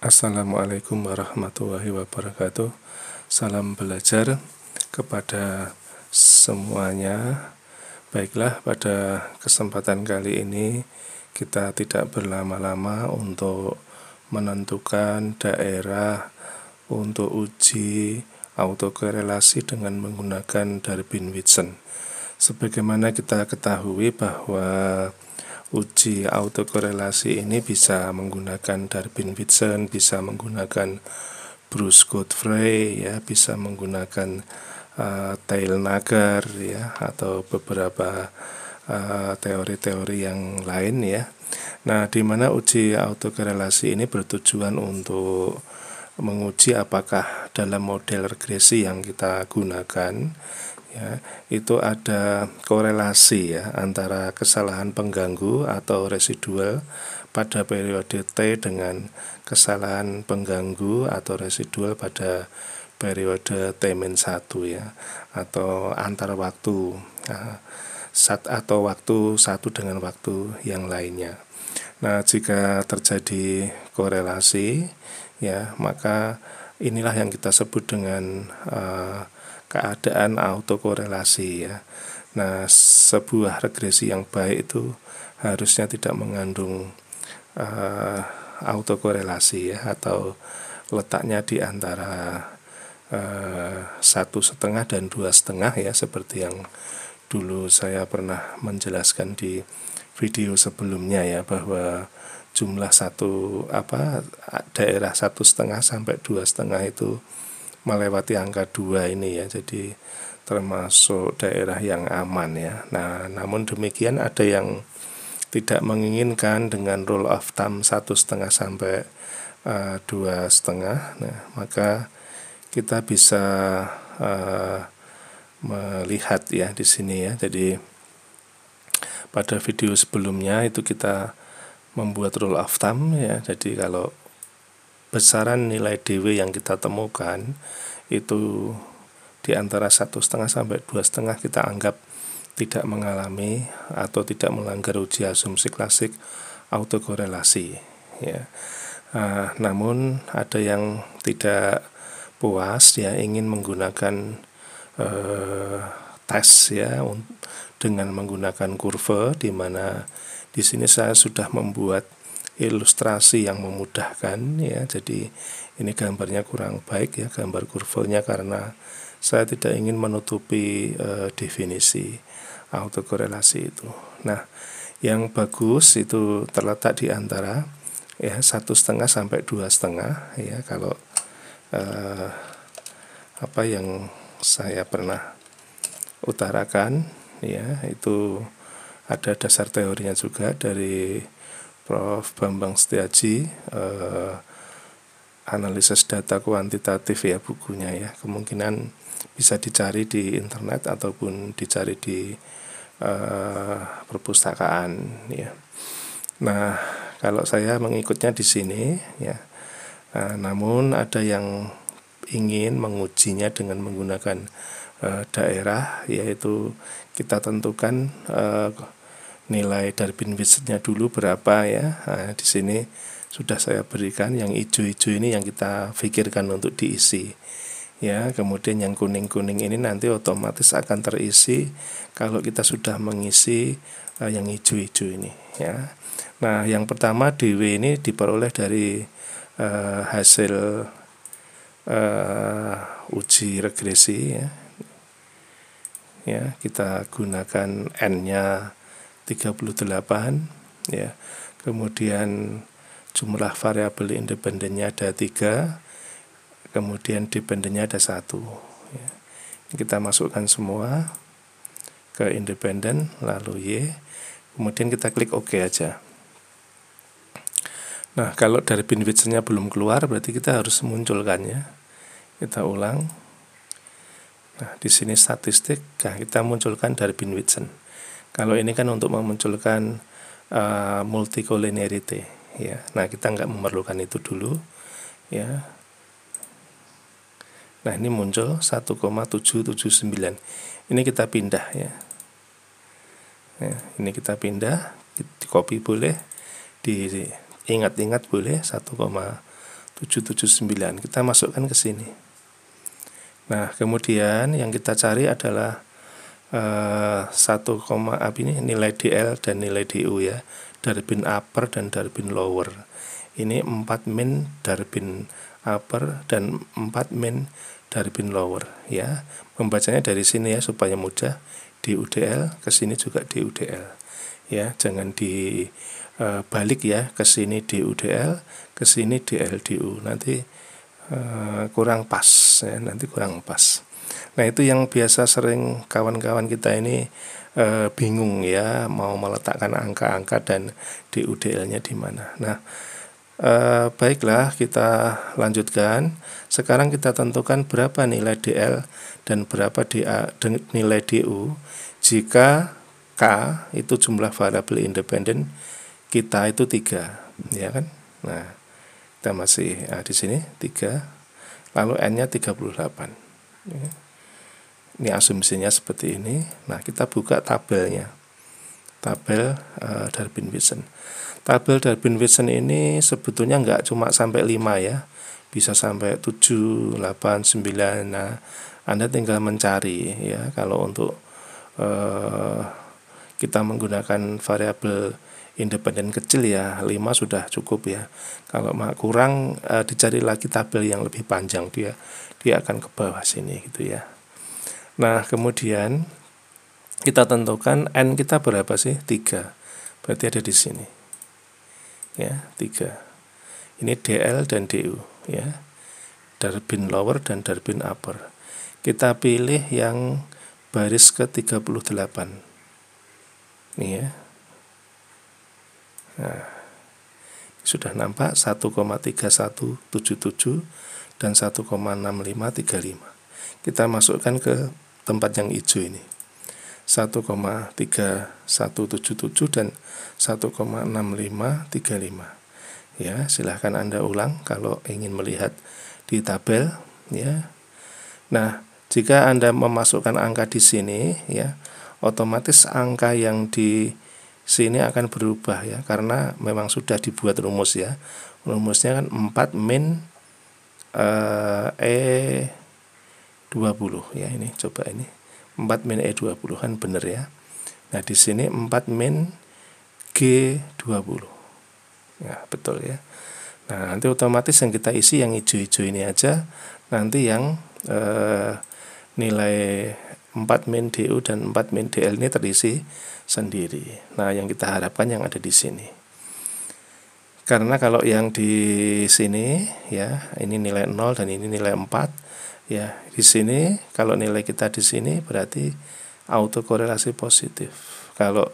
Assalamualaikum warahmatullahi wabarakatuh. Salam belajar kepada semuanya. Baiklah, pada kesempatan kali ini kita tidak berlama-lama untuk menentukan daerah untuk uji autokorelasi dengan menggunakan Darwin-Whitson. Sebagaimana kita ketahui bahwa uji autokorelasi ini bisa menggunakan Darwin-Whitson, bisa menggunakan Bruce Godfrey, ya, bisa menggunakan uh, eh, Tail Nagar, ya, atau beberapa eh, teori-teori uh, yang lain, ya. Nah, di mana uji autokorelasi ini bertujuan untuk menguji apakah dalam model regresi yang kita gunakan ya, itu ada korelasi ya antara kesalahan pengganggu atau residual pada periode T dengan kesalahan pengganggu atau residual pada periode T-1 ya atau antar waktu nah, saat atau waktu satu dengan waktu yang lainnya. Nah, jika terjadi korelasi ya, maka inilah yang kita sebut dengan uh, keadaan autokorelasi ya. Nah, sebuah regresi yang baik itu harusnya tidak mengandung uh, autokorelasi ya atau letaknya di antara eh, satu uh, setengah dan dua setengah ya seperti yang dulu saya pernah menjelaskan di video sebelumnya ya bahwa jumlah satu apa daerah satu setengah sampai dua setengah itu melewati angka 2 ini ya. Jadi termasuk daerah yang aman ya. Nah, namun demikian ada yang tidak menginginkan dengan rule of thumb satu setengah sampai eh, dua setengah, nah maka kita bisa uh, melihat ya di sini ya. Jadi pada video sebelumnya itu kita membuat rule of thumb ya. Jadi kalau besaran nilai DW yang kita temukan itu di antara satu setengah sampai dua setengah kita anggap tidak mengalami atau tidak melanggar uji asumsi klasik autokorelasi ya uh, namun ada yang tidak puas ya ingin menggunakan uh, tes ya dengan menggunakan kurva di mana di sini saya sudah membuat ilustrasi yang memudahkan ya. Jadi ini gambarnya kurang baik ya gambar kurvanya karena saya tidak ingin menutupi e, definisi autokorelasi itu. Nah, yang bagus itu terletak di antara ya satu setengah sampai dua setengah ya kalau e, apa yang saya pernah utarakan ya itu ada dasar teorinya juga dari Prof. Bambang Setiaji eh, analisis data kuantitatif ya bukunya ya kemungkinan bisa dicari di internet ataupun dicari di eh, perpustakaan ya nah kalau saya mengikutnya di sini ya eh, namun ada yang ingin mengujinya dengan menggunakan eh, daerah yaitu kita tentukan eh, nilai dari bin widgetnya dulu berapa ya nah, di sini sudah saya berikan yang hijau-hijau ini yang kita pikirkan untuk diisi ya kemudian yang kuning-kuning ini nanti otomatis akan terisi kalau kita sudah mengisi uh, yang hijau-hijau ini ya nah yang pertama DW ini diperoleh dari uh, hasil uh, uji regresi ya ya kita gunakan n-nya 38 ya. Kemudian jumlah variabel independennya ada tiga, kemudian dependennya ada satu. Ya. Kita masukkan semua ke independen, lalu y, kemudian kita klik OK aja. Nah, kalau dari bin belum keluar, berarti kita harus munculkannya. Kita ulang. Nah, di sini statistik, nah, kita munculkan dari bin kalau ini kan untuk memunculkan uh, multicollinearity ya. Nah, kita nggak memerlukan itu dulu ya. Nah, ini muncul 1,779. Ini kita pindah ya. ya ini kita pindah, di copy boleh, diingat-ingat boleh 1,779. Kita masukkan ke sini. Nah, kemudian yang kita cari adalah Eh, satu koma apa ini nilai DL dan nilai DU ya Darbin upper dan Darbin lower ini 4 min Darbin upper dan 4 min Darbin lower ya membacanya dari sini ya supaya mudah DUDL ke sini juga DUDL ya jangan di e, balik ya ke sini DUDL ke sini DLDU nanti e, kurang pas ya nanti kurang pas Nah itu yang biasa sering kawan-kawan kita ini e, bingung ya mau meletakkan angka-angka dan DUDL-nya di mana. Nah e, baiklah kita lanjutkan. Sekarang kita tentukan berapa nilai DL dan berapa DA dan nilai DU jika K itu jumlah variabel independen kita itu tiga ya kan. Nah kita masih nah, di sini tiga lalu n-nya 38 ya. Kan? Ini asumsinya seperti ini. Nah, kita buka tabelnya. Tabel uh, eh, Darwin-Wilson. Tabel Darwin-Wilson ini sebetulnya nggak cuma sampai 5 ya. Bisa sampai 7, 8, 9. Nah, Anda tinggal mencari ya kalau untuk uh, kita menggunakan variabel independen kecil ya 5 sudah cukup ya kalau kurang uh, dicari lagi tabel yang lebih panjang dia dia akan ke bawah sini gitu ya Nah, kemudian kita tentukan n kita berapa sih? 3. Berarti ada di sini. Ya, 3. Ini DL dan DU, ya. Darbin lower dan darbin upper. Kita pilih yang baris ke-38. Nih ya. Nah, sudah nampak 1,3177 dan 1,6535 kita masukkan ke tempat yang hijau ini 1,3177 dan 1,6535 ya silahkan anda ulang kalau ingin melihat di tabel ya nah jika anda memasukkan angka di sini ya otomatis angka yang di sini akan berubah ya karena memang sudah dibuat rumus ya rumusnya kan 4 min uh, e 20 ya ini coba ini 4 min E20 kan bener ya nah di sini 4 min G20 ya betul ya nah nanti otomatis yang kita isi yang hijau-hijau ini aja nanti yang eh, nilai 4 min DU dan 4 min DL ini terisi sendiri nah yang kita harapkan yang ada di sini karena kalau yang di sini ya ini nilai 0 dan ini nilai 4 ya di sini kalau nilai kita di sini berarti autokorelasi positif kalau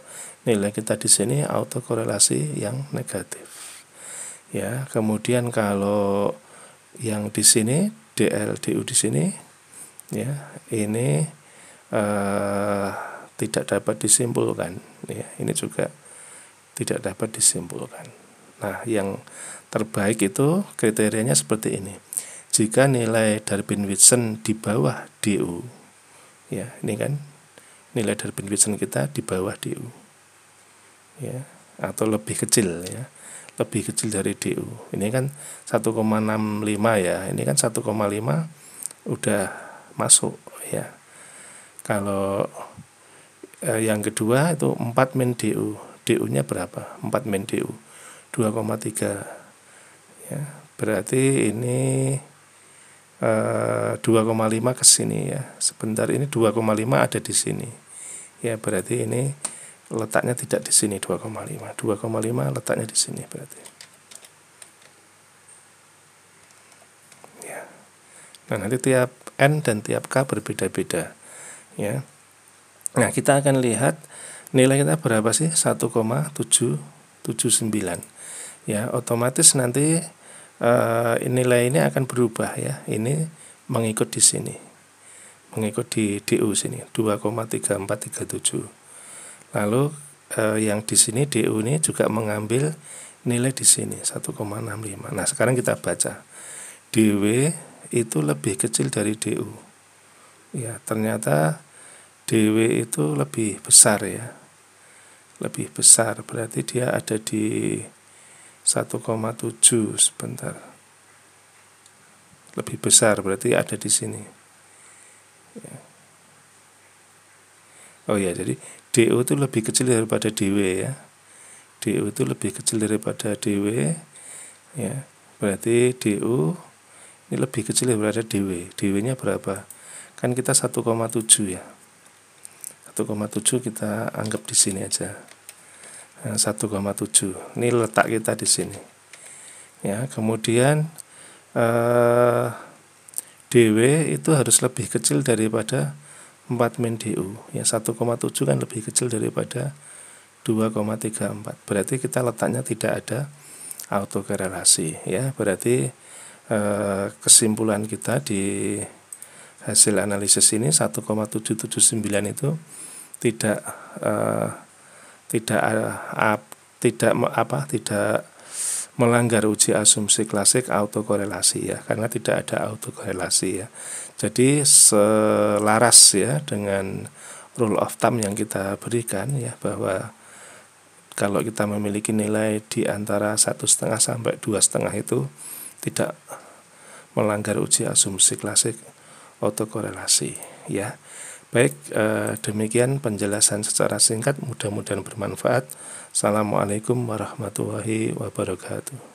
nilai kita di sini autokorelasi yang negatif ya kemudian kalau yang di sini DLDU di sini ya ini eh, tidak dapat disimpulkan ya ini juga tidak dapat disimpulkan nah yang terbaik itu kriterianya seperti ini jika nilai Darwin-Wilson di bawah DU. Ya, ini kan nilai Darwin-Wilson kita di bawah DU. Ya, atau lebih kecil ya. Lebih kecil dari DU. Ini kan 1,65 ya. Ini kan 1,5 udah masuk ya. Kalau eh, yang kedua itu 4 min DU. DU-nya berapa? 4 min DU. 2,3 ya berarti ini 2,5 eh, ke sini ya. Sebentar ini 2,5 ada di sini. Ya, berarti ini letaknya tidak di sini 2,5. 2,5 letaknya di sini berarti. Ya. Nah, nanti tiap n dan tiap k berbeda-beda. Ya. Nah, kita akan lihat nilai kita berapa sih? 1,779. Ya, otomatis nanti uh, nilai ini akan berubah ya. Ini mengikut di sini. Mengikut di DU sini 2,3437. Lalu uh, yang di sini DU ini juga mengambil nilai di sini 1,65. Nah, sekarang kita baca. DW itu lebih kecil dari DU. Ya, ternyata DW itu lebih besar ya. Lebih besar berarti dia ada di 1,7 sebentar lebih besar berarti ada di sini ya. oh ya jadi DO itu lebih kecil daripada DW ya DO itu lebih kecil daripada DW ya berarti DO ini lebih kecil daripada DW DW nya berapa kan kita 1,7 ya 1,7 kita anggap di sini aja 1,7 eh, ini letak kita di sini ya kemudian eh, DW itu harus lebih kecil daripada 4 min DU ya 1,7 kan lebih kecil daripada 2,34 berarti kita letaknya tidak ada autokorelasi ya berarti eh, kesimpulan kita di hasil analisis ini 1,779 itu tidak eh, tidak ah, ah, tidak apa tidak melanggar uji asumsi klasik autokorelasi ya karena tidak ada autokorelasi ya jadi selaras ya dengan rule of thumb yang kita berikan ya bahwa kalau kita memiliki nilai di antara satu setengah sampai dua setengah itu tidak melanggar uji asumsi klasik autokorelasi ya Baik, eh, demikian penjelasan secara singkat, mudah-mudahan bermanfaat. Assalamualaikum warahmatullahi wabarakatuh.